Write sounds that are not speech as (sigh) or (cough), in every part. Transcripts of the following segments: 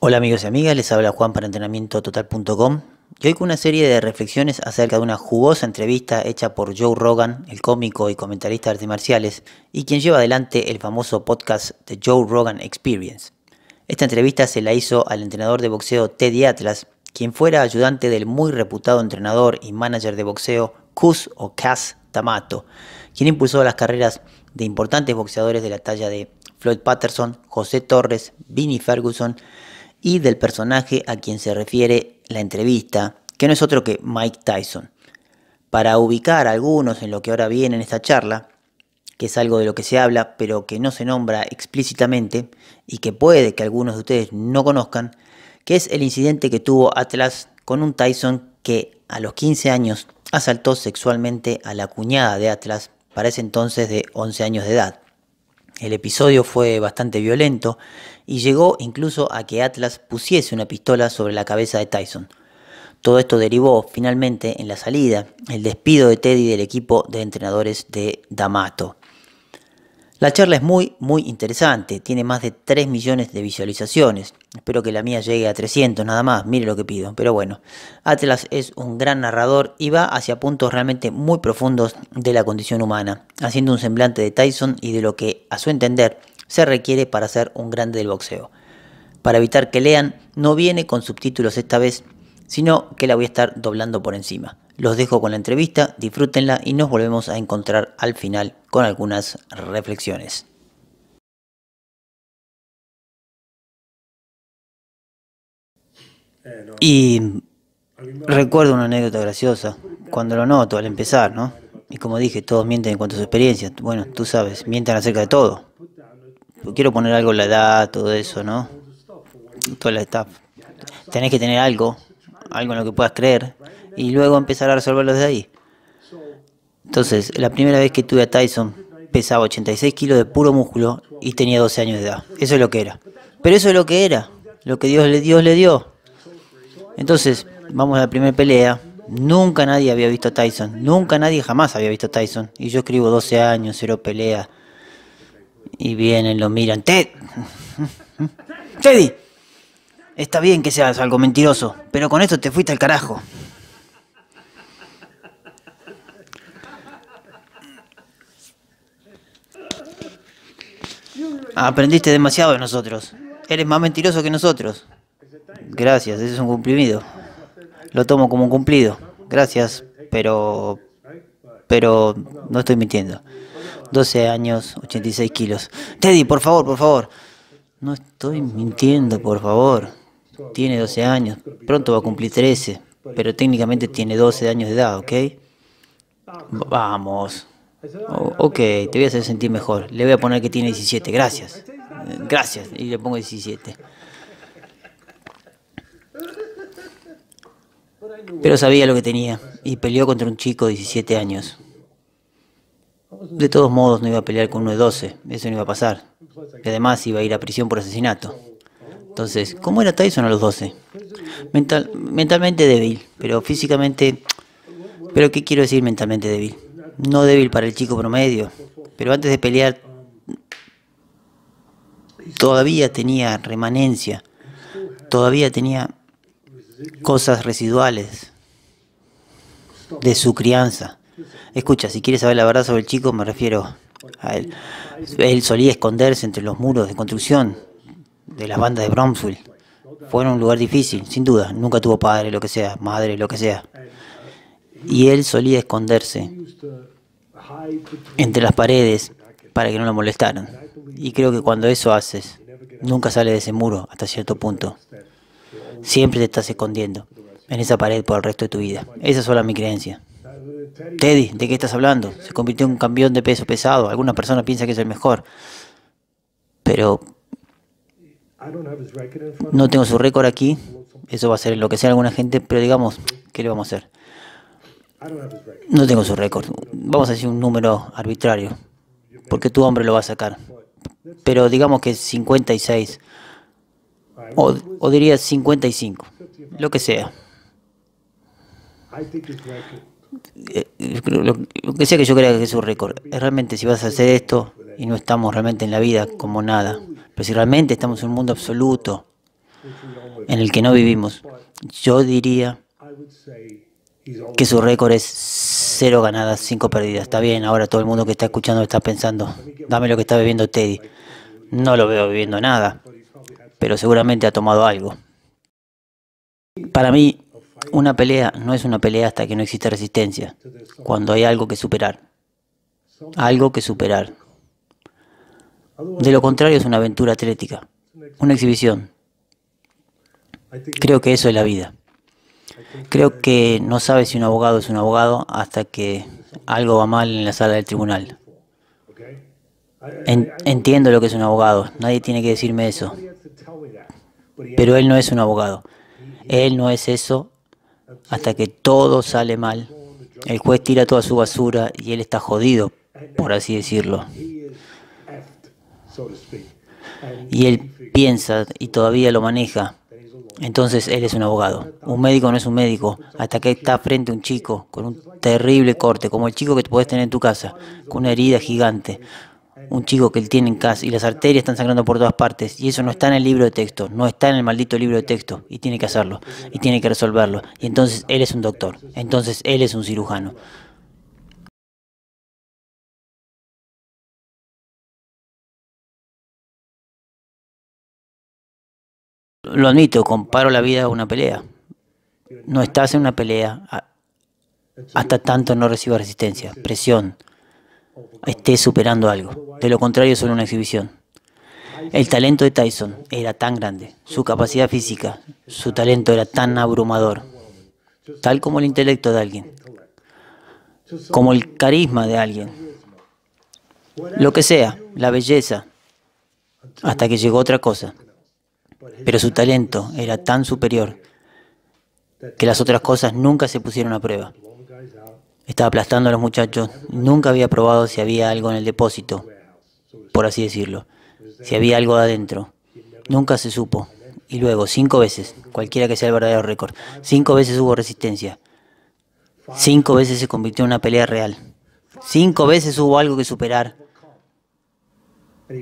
Hola amigos y amigas, les habla Juan para entrenamientototal.com y hoy con una serie de reflexiones acerca de una jugosa entrevista hecha por Joe Rogan, el cómico y comentarista de artes marciales, y quien lleva adelante el famoso podcast The Joe Rogan Experience. Esta entrevista se la hizo al entrenador de boxeo Teddy Atlas, quien fuera ayudante del muy reputado entrenador y manager de boxeo Kuz o Tamato, quien impulsó las carreras de importantes boxeadores de la talla de Floyd Patterson, José Torres, Vinnie Ferguson, y del personaje a quien se refiere la entrevista, que no es otro que Mike Tyson. Para ubicar a algunos en lo que ahora viene en esta charla, que es algo de lo que se habla pero que no se nombra explícitamente y que puede que algunos de ustedes no conozcan, que es el incidente que tuvo Atlas con un Tyson que a los 15 años asaltó sexualmente a la cuñada de Atlas, para ese entonces de 11 años de edad. El episodio fue bastante violento y llegó incluso a que Atlas pusiese una pistola sobre la cabeza de Tyson. Todo esto derivó finalmente en la salida, el despido de Teddy del equipo de entrenadores de D'Amato. La charla es muy, muy interesante, tiene más de 3 millones de visualizaciones. Espero que la mía llegue a 300 nada más, mire lo que pido. Pero bueno, Atlas es un gran narrador y va hacia puntos realmente muy profundos de la condición humana, haciendo un semblante de Tyson y de lo que, a su entender, se requiere para ser un grande del boxeo. Para evitar que lean, no viene con subtítulos esta vez, sino que la voy a estar doblando por encima. Los dejo con la entrevista, disfrútenla y nos volvemos a encontrar al final con algunas reflexiones. Y recuerdo una anécdota graciosa, cuando lo noto al empezar, ¿no? Y como dije, todos mienten en cuanto a su experiencia. Bueno, tú sabes, mienten acerca de todo. Quiero poner algo la edad, todo eso, ¿no? Toda la etapa. Tenés que tener algo, algo en lo que puedas creer, y luego empezar a resolverlo desde ahí. Entonces, la primera vez que tuve a Tyson, pesaba 86 kilos de puro músculo y tenía 12 años de edad. Eso es lo que era. Pero eso es lo que era, lo que Dios le, Dios le dio. Entonces, vamos a la primera pelea. Nunca nadie había visto a Tyson. Nunca nadie jamás había visto a Tyson. Y yo escribo 12 años, cero pelea. Y vienen, lo miran. ¡Ted! (laughs) ¡Teddy! Está bien que seas algo mentiroso, pero con esto te fuiste al carajo. Aprendiste demasiado de nosotros. Eres más mentiroso que nosotros. Gracias, eso es un cumplido, Lo tomo como un cumplido. Gracias, pero, pero no estoy mintiendo. 12 años, 86 kilos. Teddy, por favor, por favor. No estoy mintiendo, por favor. Tiene 12 años, pronto va a cumplir 13, pero técnicamente tiene 12 años de edad, ¿ok? Vamos. Oh, ok, te voy a hacer sentir mejor. Le voy a poner que tiene 17, gracias. Gracias, y le pongo 17. pero sabía lo que tenía y peleó contra un chico de 17 años. De todos modos no iba a pelear con uno de 12, eso no iba a pasar. Y además iba a ir a prisión por asesinato. Entonces, ¿cómo era Tyson a los 12? mentalmente débil, pero físicamente... ¿Pero qué quiero decir mentalmente débil? No débil para el chico promedio, pero antes de pelear todavía tenía remanencia, todavía tenía cosas residuales de su crianza. Escucha, si quieres saber la verdad sobre el chico, me refiero a él. Él solía esconderse entre los muros de construcción de las bandas de Bromsville. Fue en un lugar difícil, sin duda. Nunca tuvo padre, lo que sea, madre, lo que sea. Y él solía esconderse entre las paredes para que no lo molestaran. Y creo que cuando eso haces, nunca sale de ese muro hasta cierto punto. Siempre te estás escondiendo en esa pared por el resto de tu vida. Esa es solo mi creencia. Teddy, ¿de qué estás hablando? Se convirtió en un campeón de peso pesado. Alguna persona piensa que es el mejor. Pero no tengo su récord aquí. Eso va a ser lo que sea alguna gente, pero digamos, ¿qué le vamos a hacer? No tengo su récord. Vamos a decir un número arbitrario, porque tu hombre lo va a sacar. Pero digamos que 56 o, diría 55, lo que sea. Eh, eh, lo, que sea que yo crea que es su récord. Realmente si vas a hacer esto y no estamos realmente en la vida como nada, pero si realmente estamos en un mundo absoluto en el que no vivimos, yo diría que su récord es cero ganadas, cinco perdidas. Está bien, ahora todo el mundo que está escuchando está pensando, dame lo que está viviendo Teddy. No lo veo viviendo nada pero seguramente ha tomado algo. Para mí, una pelea no es una pelea hasta que no existe resistencia, cuando hay algo que superar. Algo que superar. De lo contrario es una aventura atlética, una exhibición. Creo que eso es la vida. Creo que no sabes si un abogado es un abogado hasta que algo va mal en la sala del tribunal. entiendo lo que es un abogado, nadie tiene que decirme eso. Pero él no es un abogado. Él no es eso hasta que todo sale mal. El juez tira toda su basura y él está jodido, por así decirlo. Y él piensa y todavía lo maneja. Entonces él es un abogado. Un médico no es un médico hasta que está frente a un chico con un terrible corte, como el chico que puedes tener en tu casa, con una herida gigante, un chico que él tiene en casa y las arterias están sangrando por todas partes y eso no está en el libro de texto, no está en el maldito libro de texto y tiene que hacerlo y tiene que resolverlo. Y entonces él es un doctor, entonces él es un cirujano. Lo admito, comparo la vida a una pelea. No estás en una pelea hasta tanto no recibas resistencia, presión, esté superando algo. De lo contrario, solo una exhibición. El talento de Tyson era tan grande, su capacidad física, su talento era tan abrumador, tal como el intelecto de alguien, como el carisma de alguien, lo que sea, la belleza, hasta que llegó otra cosa. Pero su talento era tan superior que las otras cosas nunca se pusieron a prueba. Estaba aplastando a los muchachos. Nunca había probado si había algo en el depósito, por así decirlo. Si había algo adentro. Nunca se supo. Y luego, cinco veces, cualquiera que sea el verdadero récord, cinco veces hubo resistencia. Cinco veces se convirtió en una pelea real. Cinco veces hubo algo que superar.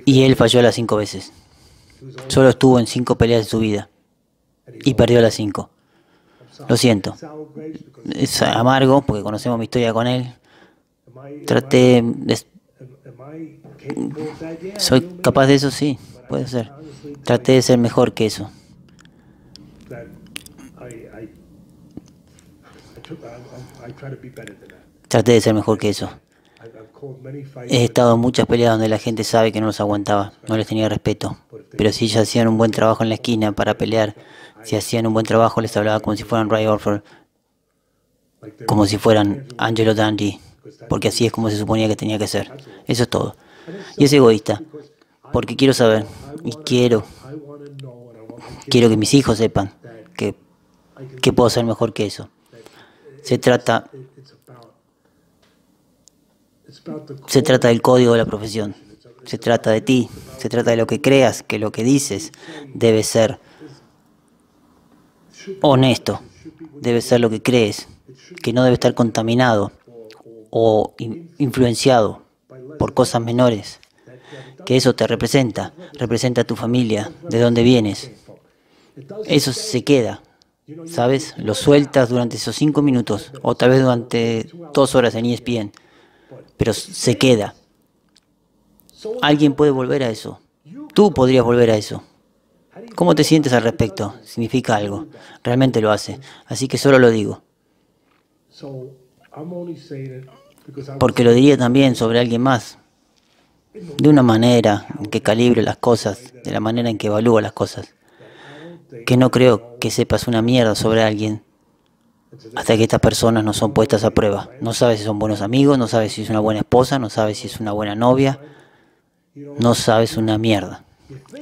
Y él falló las cinco veces. Solo estuvo en cinco peleas de su vida. Y perdió las cinco. Lo siento. Es amargo porque conocemos mi historia con él. Traté de... ¿Soy capaz de eso? Sí, puede ser. Traté de ser mejor que eso. Traté de ser mejor que eso. He estado en muchas peleas donde la gente sabe que no los aguantaba, no les tenía respeto. Pero si ya hacían un buen trabajo en la esquina para pelear, si hacían un buen trabajo, les hablaba como si fueran Ray Orford, como si fueran Angelo Dandy, porque así es como se suponía que tenía que ser. Eso es todo. Y es egoísta, porque quiero saber y quiero, quiero que mis hijos sepan que, que puedo ser mejor que eso. Se trata, se trata del código de la profesión se trata de ti, se trata de lo que creas, que lo que dices debe ser honesto, debe ser lo que crees, que no debe estar contaminado o influenciado por cosas menores, que eso te representa, representa a tu familia, de dónde vienes. Eso se queda, ¿sabes? Lo sueltas durante esos cinco minutos o tal vez durante dos horas en ESPN, pero se queda. Alguien puede volver a eso. Tú podrías volver a eso. ¿Cómo te sientes al respecto? Significa algo. Realmente lo hace. Así que solo lo digo. Porque lo diría también sobre alguien más. De una manera en que calibre las cosas, de la manera en que evalúa las cosas. Que no creo que sepas una mierda sobre alguien hasta que estas personas no son puestas a prueba. No sabes si son buenos amigos, no sabes si es una buena esposa, no sabes si es una buena novia, no sabes una mierda.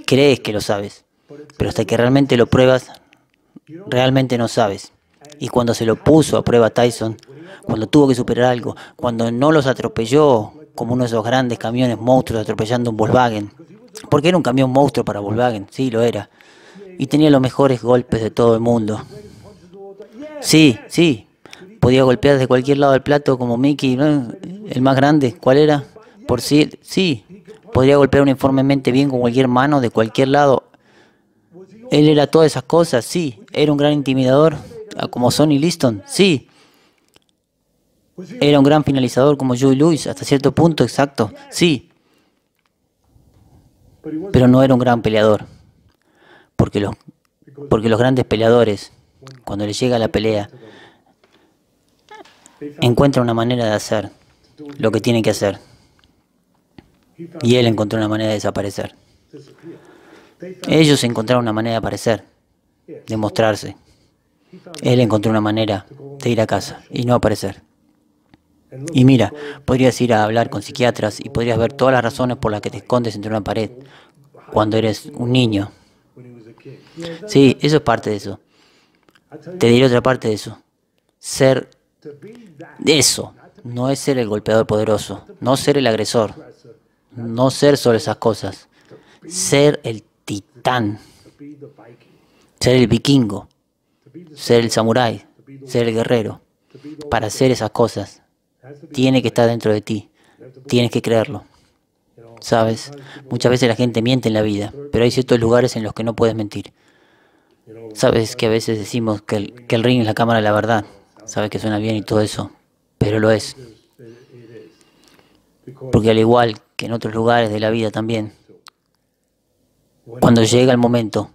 Crees que lo sabes, pero hasta que realmente lo pruebas, realmente no sabes. Y cuando se lo puso a prueba Tyson, cuando tuvo que superar algo, cuando no los atropelló como uno de esos grandes camiones monstruos atropellando un Volkswagen, porque era un camión monstruo para Volkswagen, sí lo era, y tenía los mejores golpes de todo el mundo. Sí, sí, podía golpear desde cualquier lado del plato como Mickey, el más grande, ¿cuál era? Por sí, sí, podría golpear uniformemente bien con cualquier mano de cualquier lado él era todas esas cosas, sí. Era un gran intimidador, como Sonny Liston, sí. Era un gran finalizador como Joey Lewis, hasta cierto punto, exacto, sí. Pero no era un gran peleador. Porque los, porque los grandes peleadores, cuando les llega la pelea, encuentran una manera de hacer lo que tienen que hacer. Y él encontró una manera de desaparecer. Ellos encontraron una manera de aparecer, de mostrarse. Él encontró una manera de ir a casa y no aparecer. Y mira, podrías ir a hablar con psiquiatras y podrías ver todas las razones por las que te escondes entre una pared cuando eres un niño. Sí, eso es parte de eso. Te diré otra parte de eso. Ser eso no es ser el golpeador poderoso, no ser el agresor, no ser solo esas cosas. Ser el ser el vikingo, ser el samurái, ser el guerrero. Para hacer esas cosas, tiene que estar dentro de ti, tienes que creerlo. ¿Sabes? Muchas veces la gente miente en la vida, pero hay ciertos lugares en los que no puedes mentir. Sabes que a veces decimos que que el ring es la cámara de la verdad. Sabes que suena bien y todo eso, pero lo es. Porque al igual que en otros lugares de la vida también, cuando pues, llega el momento.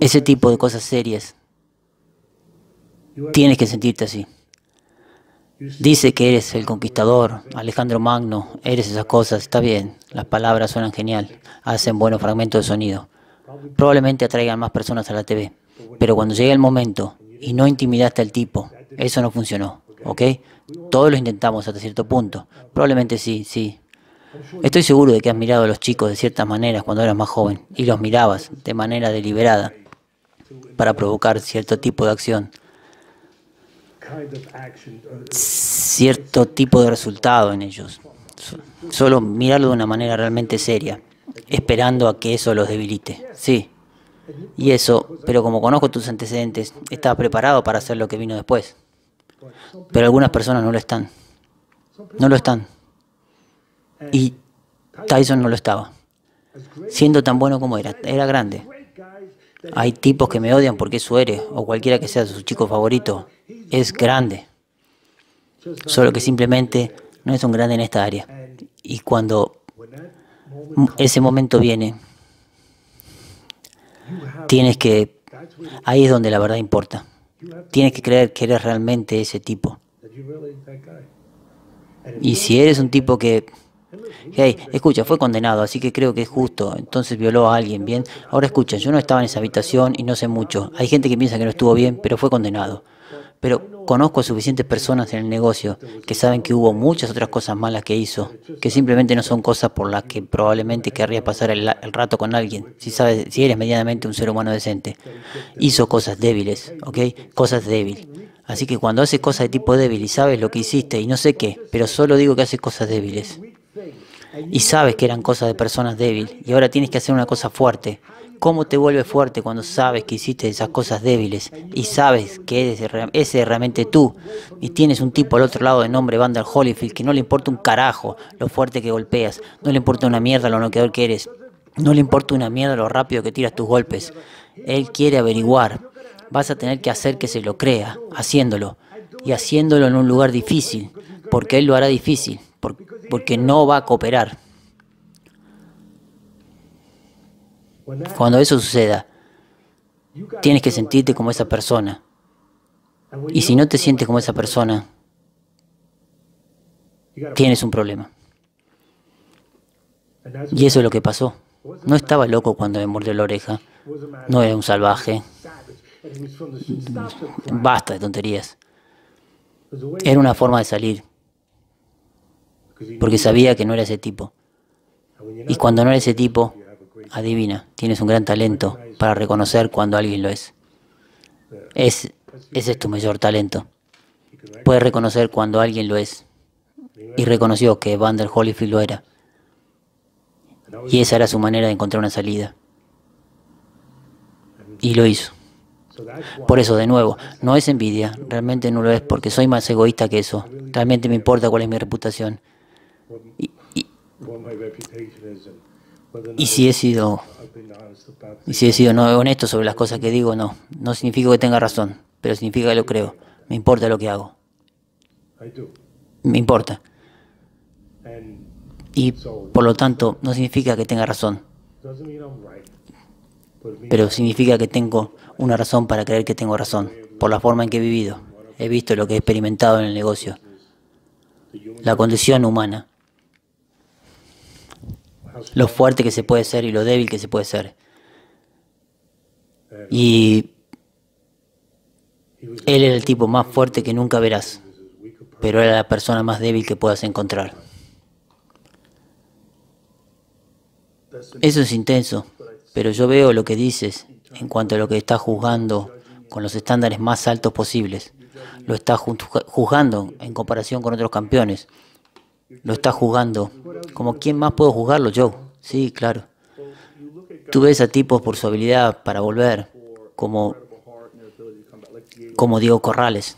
Ese tipo de cosas serias. Tienes que sentirte así. Dice que eres el conquistador, Alejandro Magno, eres esas cosas, está bien, las palabras suenan genial, hacen buenos fragmentos de sonido. Probablemente atraigan más personas a la TV, pero cuando llega el momento y no intimidaste al tipo, eso no funcionó, ¿ok? Todos lo intentamos hasta cierto punto, probablemente sí, sí, Estoy seguro de que has mirado a los chicos de ciertas maneras cuando eras más joven y los mirabas de manera deliberada para provocar cierto tipo de acción, cierto tipo de resultado en ellos. Solo mirarlo de una manera realmente seria, esperando a que eso los debilite. Sí. Y eso, pero como conozco tus antecedentes, estabas preparado para hacer lo que vino después. Pero algunas personas no lo están. No lo están. Y Tyson no lo estaba. Siendo tan bueno como era, era grande. Hay tipos que me odian porque su eres, o cualquiera que sea su chico favorito. Es grande. Solo que simplemente no es un grande en esta área. Y cuando ese momento viene, tienes que... Ahí es donde la verdad importa. Tienes que creer que eres realmente ese tipo. Y si eres un tipo que Hey, escucha, fue condenado, así que creo que es justo. Entonces violó a alguien, ¿bien? Ahora escucha, yo no estaba en esa habitación y no sé mucho. Hay gente que piensa que no estuvo bien, pero fue condenado. Pero conozco a suficientes personas en el negocio que saben que hubo muchas otras cosas malas que hizo, que simplemente no son cosas por las que probablemente querría pasar el, rato con alguien, si sabes, si eres medianamente un ser humano decente. Hizo cosas débiles, ¿ok? Cosas débiles. Así que cuando haces cosas de tipo débil y sabes lo que hiciste y no sé qué, pero solo digo que haces cosas débiles y sabes que eran cosas de personas débiles y ahora tienes que hacer una cosa fuerte. ¿Cómo te vuelves fuerte cuando sabes que hiciste esas cosas débiles y sabes que eres, ese es realmente tú? Y tienes un tipo al otro lado de nombre Vandal Holyfield que no le importa un carajo lo fuerte que golpeas, no le importa una mierda lo noqueador que eres, no le importa una mierda lo rápido que tiras tus golpes. Él quiere averiguar. Vas a tener que hacer que se lo crea, haciéndolo. Y haciéndolo en un lugar difícil, porque él lo hará difícil, porque no va a cooperar. Cuando eso suceda, tienes que sentirte como esa persona. Y si no te sientes como esa persona, tienes un problema. Y eso es lo que pasó. No estaba loco cuando me mordió la oreja. No era un salvaje. Basta de tonterías. Era una forma de salir porque sabía que no era ese tipo. Y cuando no era ese tipo, adivina, tienes un gran talento para reconocer cuando alguien lo es. es ese es tu mayor talento. Puedes reconocer cuando alguien lo es. Y reconoció que Vander Holyfield lo era. Y esa era su manera de encontrar una salida. Y lo hizo. Por eso, de nuevo, no es envidia, realmente no lo es, porque soy más egoísta que eso. Realmente me importa cuál es mi reputación y, si he sido si he sido no honesto sobre las cosas que digo, no. No significa que tenga razón, pero significa que lo creo. Me importa lo que hago. Me importa. Y por lo tanto, no significa que tenga razón. Pero significa que tengo una razón para creer que tengo razón, por la forma en que he vivido. He visto lo que he experimentado en el negocio. La condición humana lo fuerte que se puede ser y lo débil que se puede ser. Y él era el tipo más fuerte que nunca verás, pero era la persona más débil que puedas encontrar. Eso es intenso, pero yo veo lo que dices en cuanto a lo que estás juzgando con los estándares más altos posibles. Lo estás juzgando en comparación con otros campeones lo está jugando. Como quién más puedo jugarlo yo. Sí, claro. Tú ves a tipos por su habilidad para volver, como, como Diego Corrales.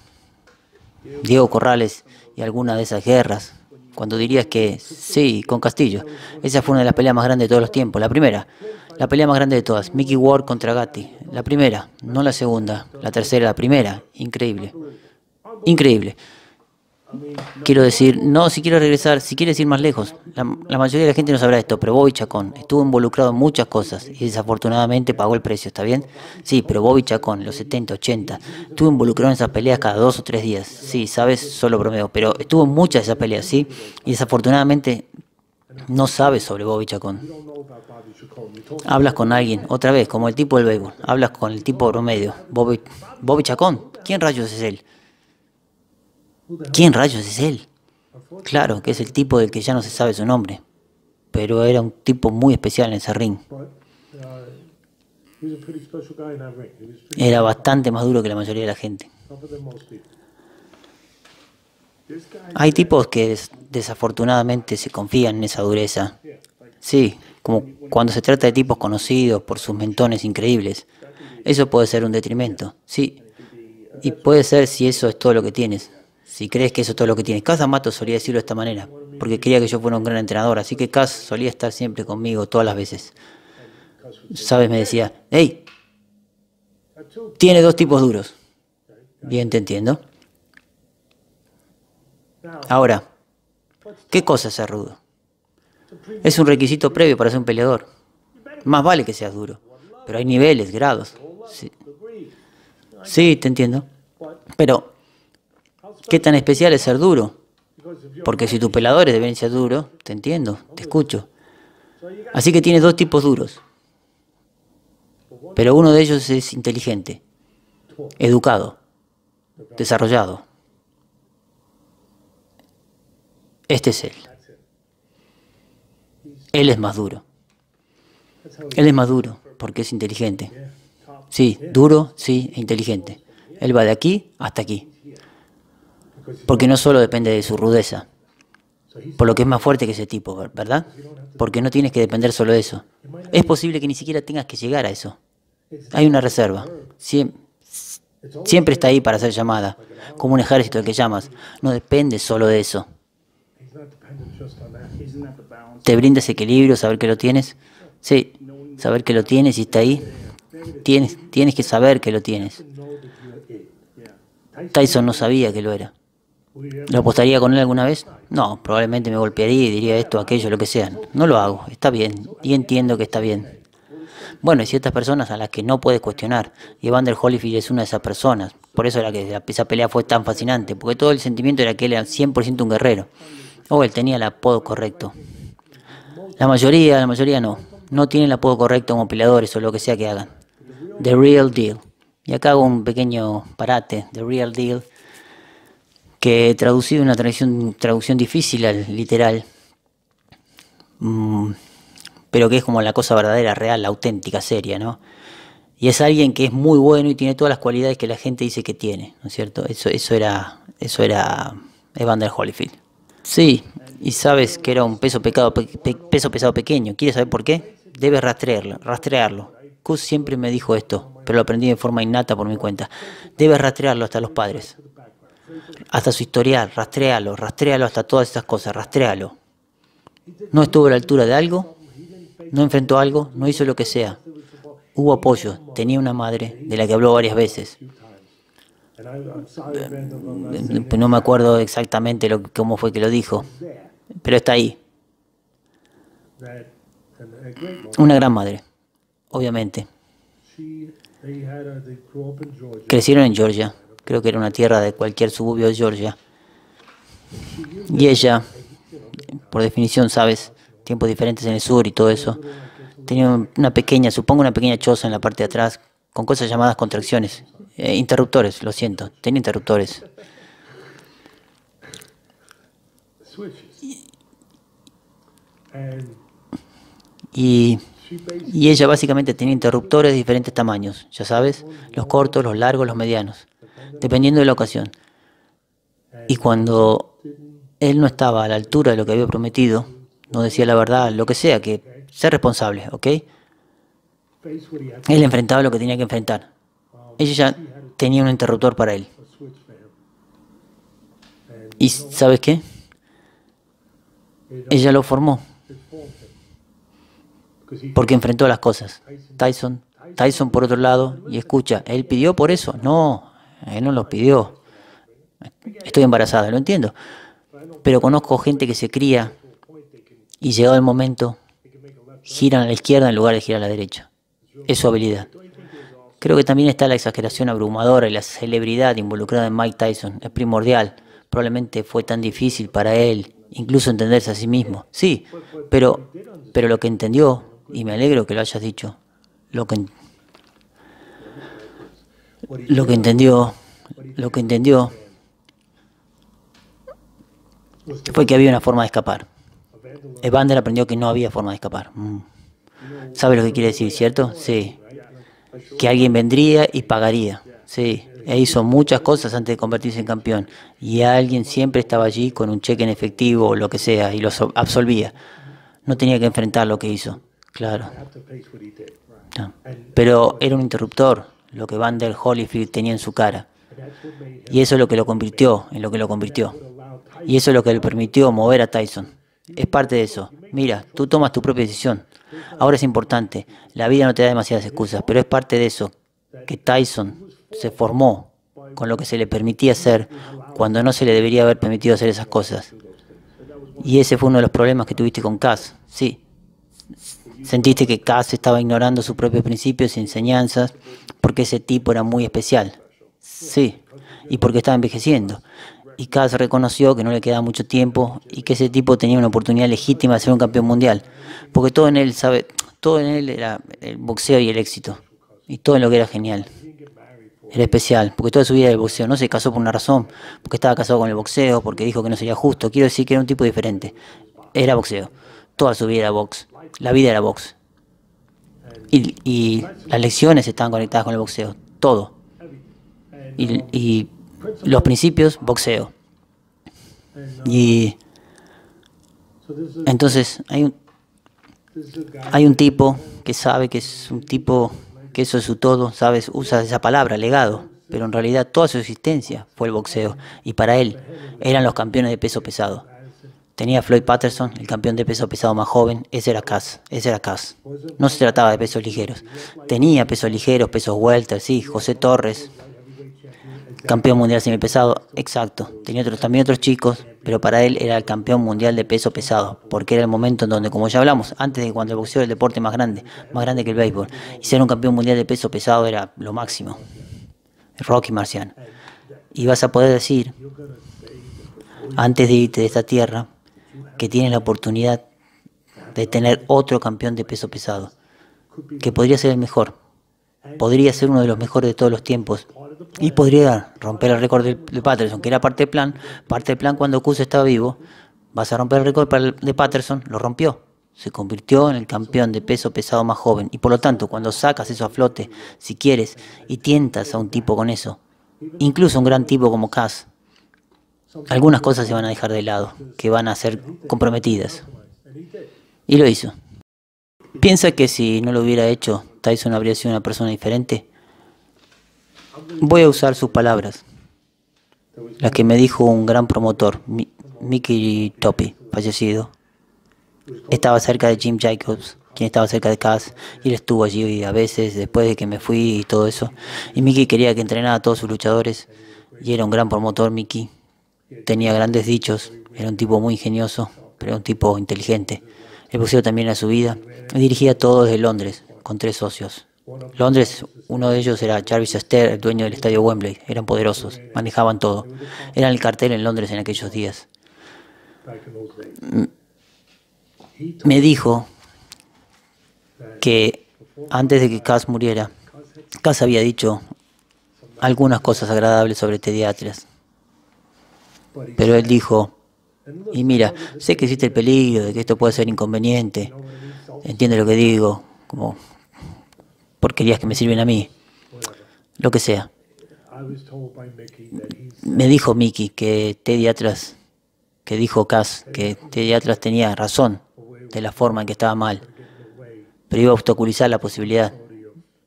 Diego Corrales y alguna de esas guerras. Cuando dirías que sí, con Castillo. Esa fue una de las peleas más grandes de todos los tiempos. La primera, la pelea más grande de todas. Mickey Ward contra Gatti. La primera, no la segunda. La tercera, la primera. Increíble. Increíble. Quiero decir, no, si quiero regresar, si quieres ir más lejos. La, mayoría de la gente no sabrá esto, pero Bobby Chacón estuvo involucrado en muchas cosas y desafortunadamente pagó el precio, ¿está bien? Sí, pero Bobby Chacón, los 70, 80, estuvo involucrado en esas peleas cada dos o tres días. Sí, sabes, solo bromeo, pero estuvo en muchas de esas peleas, ¿sí? Y desafortunadamente no sabes sobre Bobby Chacón. Hablas con alguien, otra vez, como el tipo del béisbol, hablas con el tipo promedio. Bobby, Bobby Chacón, ¿quién rayos es él? ¿Quién rayos es él? Claro que es el tipo del que ya no se sabe su nombre, pero era un tipo muy especial en ese ring. Era bastante más duro que la mayoría de la gente. Hay tipos que desafortunadamente se confían en esa dureza. Sí, como cuando se trata de tipos conocidos por sus mentones increíbles. Eso puede ser un detrimento, sí. Y puede ser si eso es todo lo que tienes. Si crees que eso es todo lo que tienes. Cas Amato solía decirlo de esta manera, porque quería que yo fuera un gran entrenador. Así que Cas solía estar siempre conmigo, todas las veces. Sabes, me decía, hey, tiene dos tipos duros. Bien, te entiendo. Ahora, ¿qué cosa es ser rudo? Es un requisito previo para ser un peleador. Más vale que seas duro, pero hay niveles, grados. sí te entiendo. Pero ¿Qué tan especial es ser duro? Porque si tus peladores deben ser duros, te entiendo, te escucho. Así que tienes dos tipos duros. Pero uno de ellos es inteligente, educado, desarrollado. Este es él. Él es más duro. Él es más duro porque es inteligente. Sí, duro, sí, e inteligente. Él va de aquí hasta aquí. Porque no solo depende de su rudeza, por lo que es más fuerte que ese tipo, ¿verdad? Porque no tienes que depender solo de eso. Es posible que ni siquiera tengas que llegar a eso. Hay una reserva. siempre está ahí para ser llamada, como un ejército al que llamas. No depende solo de eso. Te brindas equilibrio, saber que lo tienes. Sí, saber que lo tienes y está ahí. Tienes, tienes que saber que lo tienes. Tyson no sabía que lo era. ¿Lo apostaría con él alguna vez? No, probablemente me golpearía y diría esto, aquello, lo que sea. No lo hago, está bien, y entiendo que está bien. Bueno, y ciertas personas a las que no puedes cuestionar, y Evander Holyfield es una de esas personas. Por eso la que esa pelea fue tan fascinante, porque todo el sentimiento era que él era 100% un guerrero, o él tenía el apodo correcto. La mayoría, la mayoría no, no tienen el apodo correcto como peleadores o lo que sea que hagan. The Real Deal. Y acá hago un pequeño parate, The Real Deal que he traducido una traducción, difícil al literal, mm, pero que es como la cosa verdadera, real, auténtica, seria, ¿no? Y es alguien que es muy bueno y tiene todas las cualidades que la gente dice que tiene, ¿no es cierto? Eso, eso era, eso era Evander Holyfield. Sí, y sabes que era un peso, pecado, peso pesado pequeño. ¿Quieres saber por qué? Debes rastrearlo. rastrearlo. siempre me dijo esto, pero lo aprendí de forma innata por mi cuenta. Debes rastrearlo hasta los padres hasta su historial, rastréalo, rastréalo hasta todas esas cosas, rastréalo. No estuvo a la altura de algo, no enfrentó algo, no hizo lo que sea. Hubo apoyo, tenía una madre de la que habló varias veces. Eh, no me acuerdo exactamente cómo fue que lo dijo, pero está ahí. Una gran madre, obviamente. Crecieron en Georgia creo que era una tierra de cualquier suburbio de Georgia. Y ella, por definición, sabes, tiempos diferentes en el sur y todo eso, tenía una pequeña, supongo una pequeña choza en la parte de atrás, con cosas llamadas contracciones, eh, interruptores, lo siento, tenía interruptores. y ella básicamente tenía interruptores de diferentes tamaños, ya sabes, los cortos, los largos, los medianos dependiendo de la ocasión. Y cuando él no estaba a la altura de lo que había prometido, no decía la verdad, lo que sea, que ser responsable, ¿ok? Él enfrentaba lo que tenía que enfrentar. Ella ya tenía un interruptor para él. ¿Y sabes qué? Ella lo formó. Porque enfrentó las cosas. Tyson, Tyson por otro lado, y escucha, él pidió por eso. No, él no lo pidió. Estoy embarazada, lo entiendo. Pero conozco gente que se cría y llegado el momento, giran a la izquierda en lugar de girar a la derecha. Es su habilidad. Creo que también está la exageración abrumadora y la celebridad involucrada en Mike Tyson. Es primordial. Probablemente fue tan difícil para él incluso entenderse a sí mismo. Sí, pero, pero lo que entendió, y me alegro que lo hayas dicho, lo que lo que entendió, lo que entendió fue que había una forma de escapar. Evander aprendió que no había forma de escapar. Mm. ¿Sabe lo que quiere decir, cierto? Sí. Que alguien vendría y pagaría. Sí. E hizo muchas cosas antes de convertirse en campeón. Y alguien siempre estaba allí con un cheque en efectivo o lo que sea y lo absolvía. No tenía que enfrentar lo que hizo. Claro. Ah. Pero era un interruptor lo que Vander Holyfield tenía en su cara. Y eso es lo que lo convirtió en lo que lo convirtió. Y eso es lo que le permitió mover a Tyson. Es parte de eso. Mira, tú tomas tu propia decisión. Ahora es importante. La vida no te da demasiadas excusas, pero es parte de eso. Que Tyson se formó con lo que se le permitía hacer cuando no se le debería haber permitido hacer esas cosas. Y ese fue uno de los problemas que tuviste con Cass. Sí, Sentiste que Cass estaba ignorando sus propios principios y enseñanzas porque ese tipo era muy especial. Sí, y porque estaba envejeciendo. Y Cass reconoció que no le quedaba mucho tiempo y que ese tipo tenía una oportunidad legítima de ser un campeón mundial. Porque todo en él, todo en él era el boxeo y el éxito. Y todo en lo que era genial. Era especial, porque toda su vida era el boxeo. No se casó por una razón, porque estaba casado con el boxeo, porque dijo que no sería justo. Quiero decir que era un tipo diferente. Era boxeo. Toda su vida era boxeo la vida era box. Y, las lecciones estaban conectadas con el boxeo, todo. Y, los principios, boxeo. Y entonces hay un, hay un tipo que sabe que es un tipo, que eso es su todo, ¿sabes? Usa esa palabra, legado, pero en realidad toda su existencia fue el boxeo. Y para él eran los campeones de peso pesado. Tenía Floyd Patterson, el campeón de peso pesado más joven, ese era Cass, ese era Cass. No se trataba de pesos ligeros. Tenía pesos ligeros, pesos welter, sí, José Torres, campeón mundial semipesado, exacto. Tenía otros, también otros chicos, pero para él era el campeón mundial de peso pesado, porque era el momento en donde, como ya hablamos, antes de cuando el boxeo era el deporte más grande, más grande que el béisbol, y ser un campeón mundial de peso pesado era lo máximo. Rocky Marciano. Y vas a poder decir, antes de irte de esta tierra, que tiene la oportunidad de tener otro campeón de peso pesado, que podría ser el mejor, podría ser uno de los mejores de todos los tiempos y podría romper el récord de Patterson, que era parte del plan, parte del plan cuando Cus estaba vivo, vas a romper el récord de Patterson, lo rompió, se convirtió en el campeón de peso pesado más joven y por lo tanto cuando sacas eso a flote, si quieres, y tientas a un tipo con eso, incluso un gran tipo como Cass, algunas cosas se van a dejar de lado, que van a ser comprometidas. Y lo hizo. ¿Piensa que si no lo hubiera hecho, Tyson habría sido una persona diferente? Voy a usar sus palabras, las que me dijo un gran promotor, Mickey Toppy, fallecido. Estaba cerca de Jim Jacobs, quien estaba cerca de Cass, y él estuvo allí a veces después de que me fui y todo eso. Y Mickey quería que entrenara a todos sus luchadores, y era un gran promotor, Mickey tenía grandes dichos, era un tipo muy ingenioso, pero era un tipo inteligente. El pusieron también a su vida. dirigía todo desde Londres, con tres socios. Londres, uno de ellos era Jarvis Chester, el dueño del estadio Wembley. Eran poderosos, manejaban todo. Eran el cartel en Londres en aquellos días. Mm, me dijo que antes de que Cass muriera, Cass había dicho algunas cosas agradables sobre Teddy pero él dijo, y mira, sé que existe el peligro de que esto pueda ser inconveniente, entiende lo que digo, como porquerías que me sirven a mí, lo que sea. Me dijo Mickey que Teddy Atlas, que dijo Cass, que Teddy Atlas tenía razón de la forma en que estaba mal, pero iba a obstaculizar la posibilidad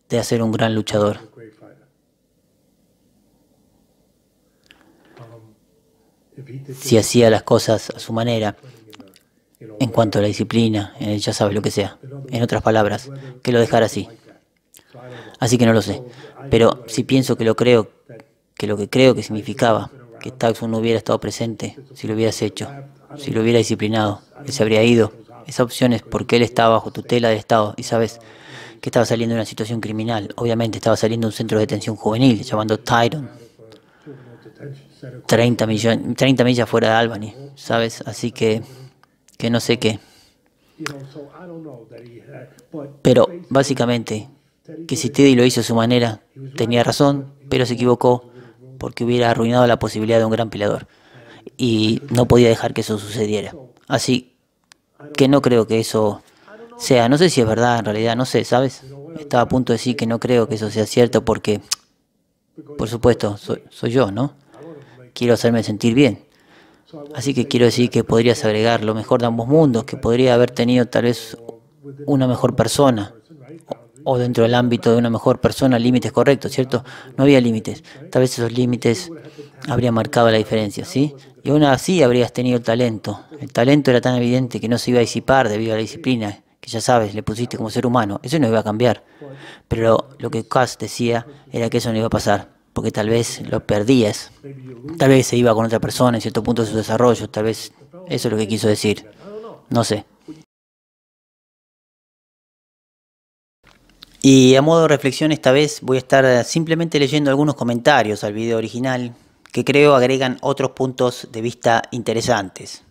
de hacer un gran luchador. si hacía las cosas a su manera, en cuanto a la disciplina, eh, ya sabes lo que sea. En otras palabras, que lo dejara así. Así que no lo sé. Pero si pienso que lo creo, que lo que creo que significaba, que Taxon no hubiera estado presente, si lo hubieras hecho, si lo hubiera disciplinado, él se habría ido. Esa opción es porque él estaba bajo tutela de Estado y sabes que estaba saliendo de una situación criminal. Obviamente estaba saliendo de un centro de detención juvenil llamando Tyron. 30, millones, 30 millas fuera de Albany, ¿sabes? Así que, que no sé qué. Pero básicamente, que si Teddy lo hizo a su manera, tenía razón, pero se equivocó porque hubiera arruinado la posibilidad de un gran pilador Y no podía dejar que eso sucediera. Así que no creo que eso sea, no sé si es verdad en realidad, no sé, ¿sabes? Estaba a punto de decir que no creo que eso sea cierto porque, por supuesto, soy yo, ¿no? quiero hacerme sentir bien. Así que quiero decir que podrías agregar lo mejor de ambos mundos, que podría haber tenido tal vez una mejor persona o dentro del ámbito de una mejor persona límites correctos, ¿cierto? No había límites. Tal vez esos límites habrían marcado la diferencia, ¿sí? Y aún así habrías tenido el talento. El talento era tan evidente que no se iba a disipar debido a la disciplina, que ya sabes, le pusiste como ser humano. Eso no iba a cambiar. Pero lo que Cass decía era que eso no iba a pasar porque tal vez lo perdías, tal vez se iba con otra persona en cierto punto de su desarrollo, tal vez eso es lo que quiso decir, no sé. Y a modo de reflexión esta vez voy a estar simplemente leyendo algunos comentarios al video original que creo agregan otros puntos de vista interesantes.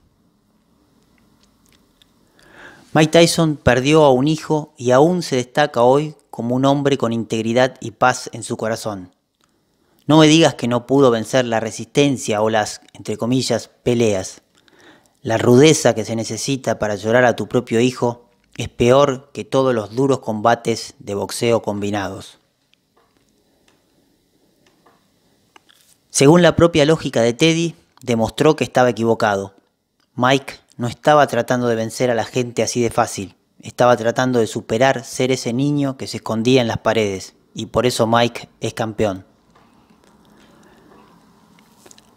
Mike Tyson perdió a un hijo y aún se destaca hoy como un hombre con integridad y paz en su corazón. No me digas que no pudo vencer la resistencia o las, entre comillas, peleas. La rudeza que se necesita para llorar a tu propio hijo es peor que todos los duros combates de boxeo combinados. Según la propia lógica de Teddy, demostró que estaba equivocado. Mike no estaba tratando de vencer a la gente así de fácil, estaba tratando de superar ser ese niño que se escondía en las paredes, y por eso Mike es campeón.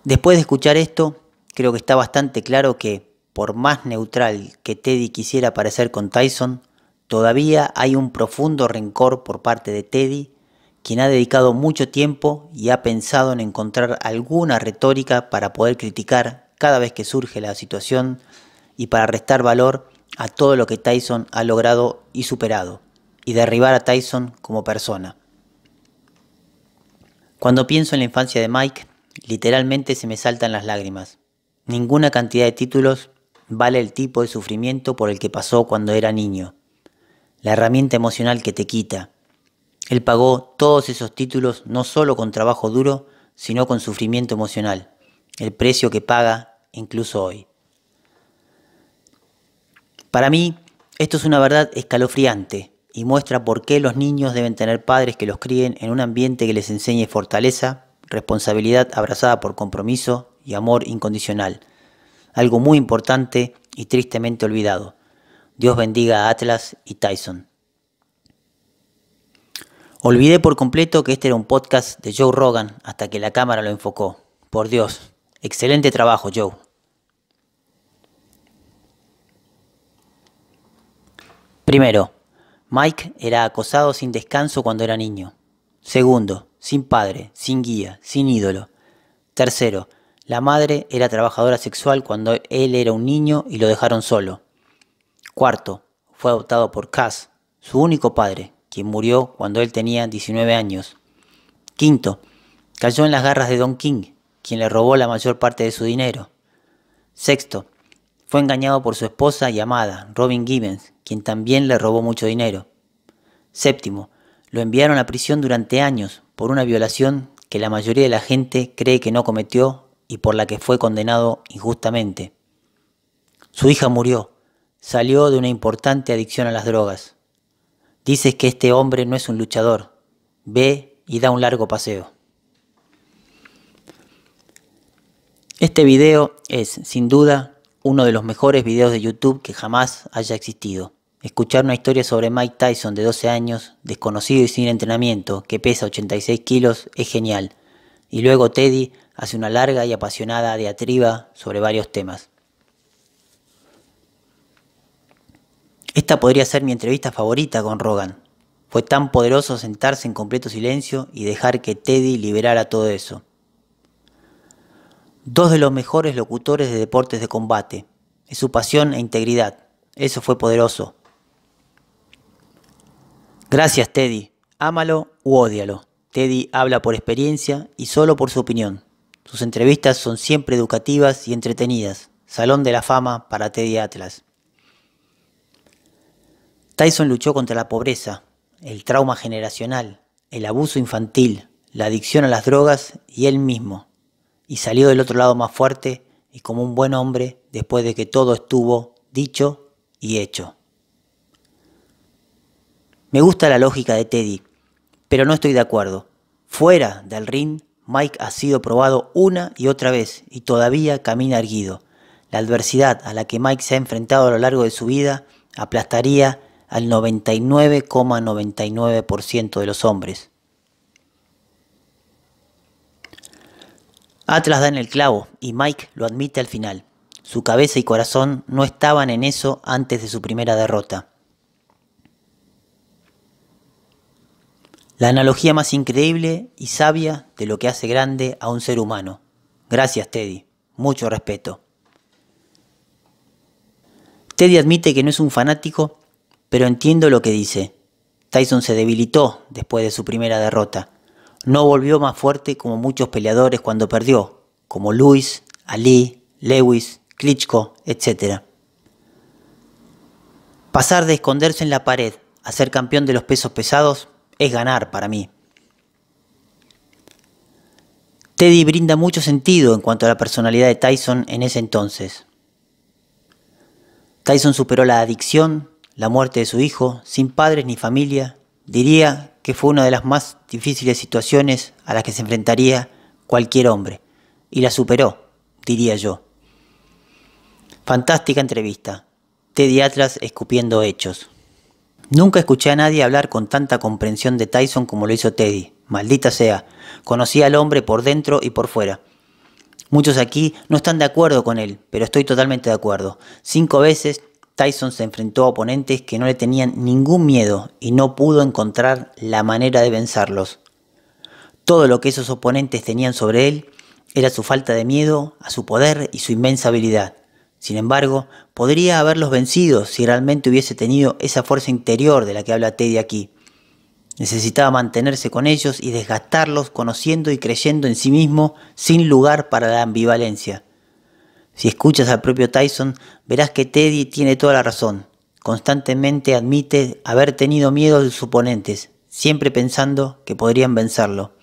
Después de escuchar esto, creo que está bastante claro que, por más neutral que Teddy quisiera parecer con Tyson, todavía hay un profundo rencor por parte de Teddy, quien ha dedicado mucho tiempo y ha pensado en encontrar alguna retórica para poder criticar cada vez que surge la situación y para restar valor a todo lo que Tyson ha logrado y superado, y derribar a Tyson como persona. Cuando pienso en la infancia de Mike, Literalmente se me saltan las lágrimas. Ninguna cantidad de títulos vale el tipo de sufrimiento por el que pasó cuando era niño. La herramienta emocional que te quita. Él pagó todos esos títulos no solo con trabajo duro, sino con sufrimiento emocional. El precio que paga incluso hoy. Para mí, esto es una verdad escalofriante y muestra por qué los niños deben tener padres que los críen en un ambiente que les enseñe fortaleza, responsabilidad abrazada por compromiso y amor incondicional. Algo muy importante y tristemente olvidado. Dios bendiga a Atlas y Tyson. Olvidé por completo que este era un podcast de Joe Rogan hasta que la cámara lo enfocó. Por Dios, excelente trabajo, Joe. Primero, Mike era acosado sin descanso cuando era niño. Segundo, sin padre, sin guía, sin ídolo. Tercero, la madre era trabajadora sexual cuando él era un niño y lo dejaron solo. Cuarto, fue adoptado por Cass, su único padre, quien murió cuando él tenía 19 años. Quinto, cayó en las garras de Don King, quien le robó la mayor parte de su dinero. Sexto, fue engañado por su esposa y amada, Robin Gibbons, quien también le robó mucho dinero. Séptimo, lo enviaron a prisión durante años por una violación que la mayoría de la gente cree que no cometió y por la que fue condenado injustamente. Su hija murió, salió de una importante adicción a las drogas. Dices que este hombre no es un luchador. Ve y da un largo paseo. Este video es, sin duda, uno de los mejores videos de YouTube que jamás haya existido. Escuchar una historia sobre Mike Tyson de 12 años, desconocido y sin entrenamiento, que pesa 86 kilos, es genial. Y luego Teddy hace una larga y apasionada diatriba sobre varios temas. Esta podría ser mi entrevista favorita con Rogan. Fue tan poderoso sentarse en completo silencio y dejar que Teddy liberara todo eso. Dos de los mejores locutores de deportes de combate. Es su pasión e integridad. Eso fue poderoso. Gracias, Teddy. Ámalo u ódialo. Teddy habla por experiencia y solo por su opinión. Sus entrevistas son siempre educativas y entretenidas. Salón de la Fama para Teddy Atlas. Tyson luchó contra la pobreza, el trauma generacional, el abuso infantil, la adicción a las drogas y él mismo, y salió del otro lado más fuerte y como un buen hombre después de que todo estuvo dicho y hecho. Me gusta la lógica de Teddy, pero no estoy de acuerdo. Fuera del ring, Mike ha sido probado una y otra vez y todavía camina erguido. La adversidad a la que Mike se ha enfrentado a lo largo de su vida aplastaría al 99,99% de los hombres. Atlas da en el clavo y Mike lo admite al final. Su cabeza y corazón no estaban en eso antes de su primera derrota. La analogía más increíble y sabia de lo que hace grande a un ser humano. Gracias, Teddy. Mucho respeto. Teddy admite que no es un fanático, pero entiendo lo que dice. Tyson se debilitó después de su primera derrota. No volvió más fuerte como muchos peleadores cuando perdió, como Luis, Ali, Lewis, Klitschko, etc. Pasar de esconderse en la pared a ser campeón de los pesos pesados es ganar para mí. Teddy brinda mucho sentido en cuanto a la personalidad de Tyson en ese entonces. Tyson superó la adicción, la muerte de su hijo, sin padres ni familia. Diría que fue una de las más difíciles situaciones a las que se enfrentaría cualquier hombre. Y la superó, diría yo. Fantástica entrevista. Teddy Atlas escupiendo hechos. Nunca escuché a nadie hablar con tanta comprensión de Tyson como lo hizo Teddy. Maldita sea. Conocí al hombre por dentro y por fuera. Muchos aquí no están de acuerdo con él, pero estoy totalmente de acuerdo. Cinco veces Tyson se enfrentó a oponentes que no le tenían ningún miedo y no pudo encontrar la manera de vencerlos. Todo lo que esos oponentes tenían sobre él era su falta de miedo a su poder y su inmensa habilidad. Sin embargo, podría haberlos vencido si realmente hubiese tenido esa fuerza interior de la que habla Teddy aquí. Necesitaba mantenerse con ellos y desgastarlos conociendo y creyendo en sí mismo sin lugar para la ambivalencia. Si escuchas al propio Tyson, verás que Teddy tiene toda la razón. Constantemente admite haber tenido miedo de sus oponentes, siempre pensando que podrían vencerlo.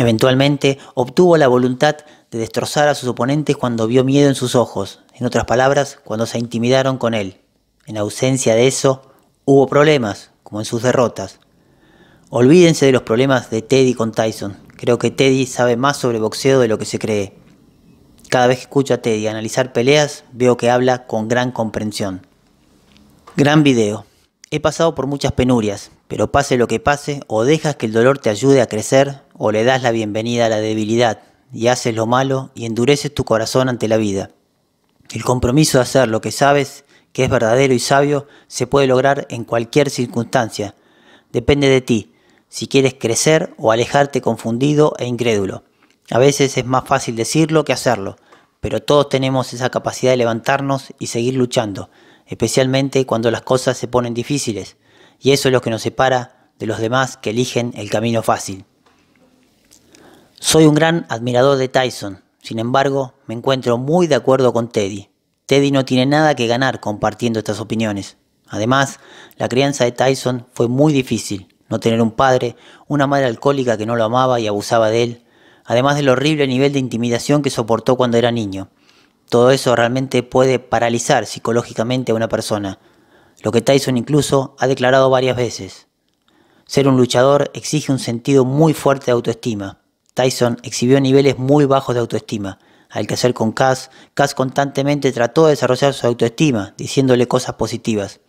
Eventualmente obtuvo la voluntad de destrozar a sus oponentes cuando vio miedo en sus ojos, en otras palabras, cuando se intimidaron con él. En ausencia de eso, hubo problemas, como en sus derrotas. Olvídense de los problemas de Teddy con Tyson. Creo que Teddy sabe más sobre boxeo de lo que se cree. Cada vez que escucho a Teddy analizar peleas, veo que habla con gran comprensión. Gran video. He pasado por muchas penurias, pero pase lo que pase, o dejas que el dolor te ayude a crecer, o le das la bienvenida a la debilidad, y haces lo malo y endureces tu corazón ante la vida. El compromiso de hacer lo que sabes que es verdadero y sabio se puede lograr en cualquier circunstancia. Depende de ti, si quieres crecer o alejarte confundido e incrédulo. A veces es más fácil decirlo que hacerlo, pero todos tenemos esa capacidad de levantarnos y seguir luchando, especialmente cuando las cosas se ponen difíciles y eso es lo que nos separa de los demás que eligen el camino fácil. Soy un gran admirador de Tyson, sin embargo, me encuentro muy de acuerdo con Teddy. Teddy no tiene nada que ganar compartiendo estas opiniones. Además, la crianza de Tyson fue muy difícil, no tener un padre, una madre alcohólica que no lo amaba y abusaba de él, además del horrible nivel de intimidación que soportó cuando era niño. Todo eso realmente puede paralizar psicológicamente a una persona, lo que Tyson incluso ha declarado varias veces. Ser un luchador exige un sentido muy fuerte de autoestima. Tyson exhibió niveles muy bajos de autoestima. Al que hacer con Cass, Cass constantemente trató de desarrollar su autoestima, diciéndole cosas positivas.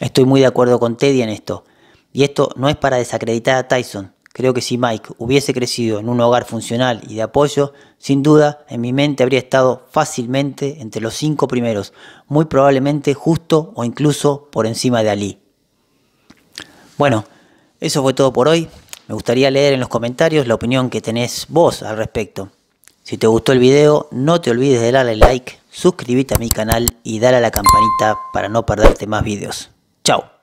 Estoy muy de acuerdo con Teddy en esto. Y esto no es para desacreditar a Tyson, Creo que si Mike hubiese crecido en un hogar funcional y de apoyo, sin duda en mi mente habría estado fácilmente entre los cinco primeros, muy probablemente justo o incluso por encima de Ali. Bueno, eso fue todo por hoy. Me gustaría leer en los comentarios la opinión que tenés vos al respecto. Si te gustó el video, no te olvides de darle like, suscribirte a mi canal y dale a la campanita para no perderte más videos. Chao.